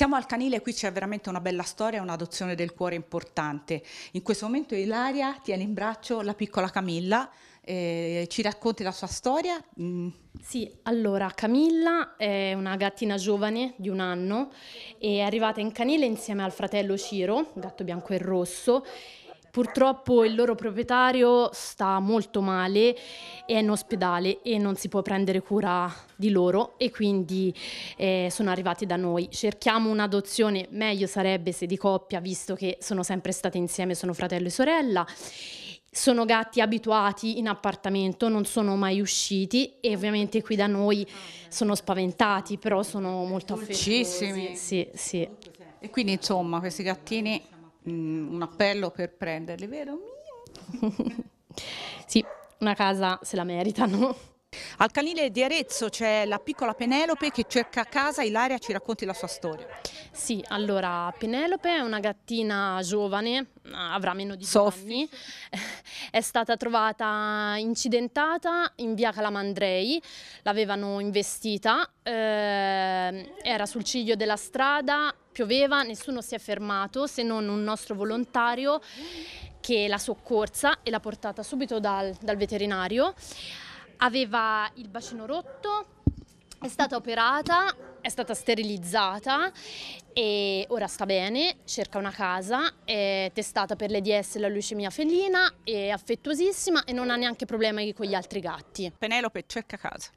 Siamo al canile, qui c'è veramente una bella storia, un'adozione del cuore importante. In questo momento Ilaria tiene in braccio la piccola Camilla, eh, ci racconti la sua storia? Mm. Sì, allora Camilla è una gattina giovane di un anno, è arrivata in canile insieme al fratello Ciro, gatto bianco e rosso, Purtroppo il loro proprietario sta molto male è in ospedale e non si può prendere cura di loro e quindi eh, sono arrivati da noi. Cerchiamo un'adozione, meglio sarebbe se di coppia, visto che sono sempre state insieme, sono fratello e sorella. Sono gatti abituati in appartamento, non sono mai usciti e ovviamente qui da noi sono spaventati, però sono molto affezionati. Sì, sì. E quindi insomma questi gattini mh, mm, un appello per prenderli, vero? sì, una casa se la meritano. Al canile di Arezzo c'è la piccola Penelope che cerca casa, Ilaria ci racconti la sua storia. Sì, allora Penelope è una gattina giovane, avrà meno di Sofì. è stata trovata incidentata in via Calamandrei, l'avevano investita, eh, era sul ciglio della strada, Pioveva, nessuno si è fermato se non un nostro volontario che l'ha soccorsa e l'ha portata subito dal, dal veterinario. Aveva il bacino rotto, è stata operata, è stata sterilizzata e ora sta bene, cerca una casa, è testata per l'EDS e la leucemia felina, è affettuosissima e non ha neanche problemi con gli altri gatti. Penelope cerca casa.